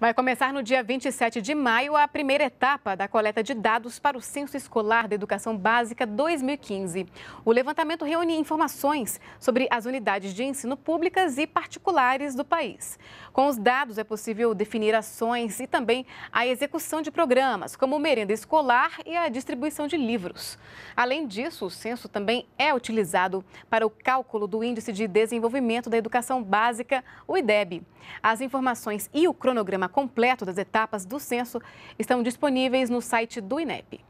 Vai começar no dia 27 de maio a primeira etapa da coleta de dados para o Censo Escolar da Educação Básica 2015. O levantamento reúne informações sobre as unidades de ensino públicas e particulares do país. Com os dados é possível definir ações e também a execução de programas, como merenda escolar e a distribuição de livros. Além disso, o censo também é utilizado para o cálculo do Índice de Desenvolvimento da Educação Básica, o IDEB. As informações e o cronograma completo das etapas do censo estão disponíveis no site do INEP.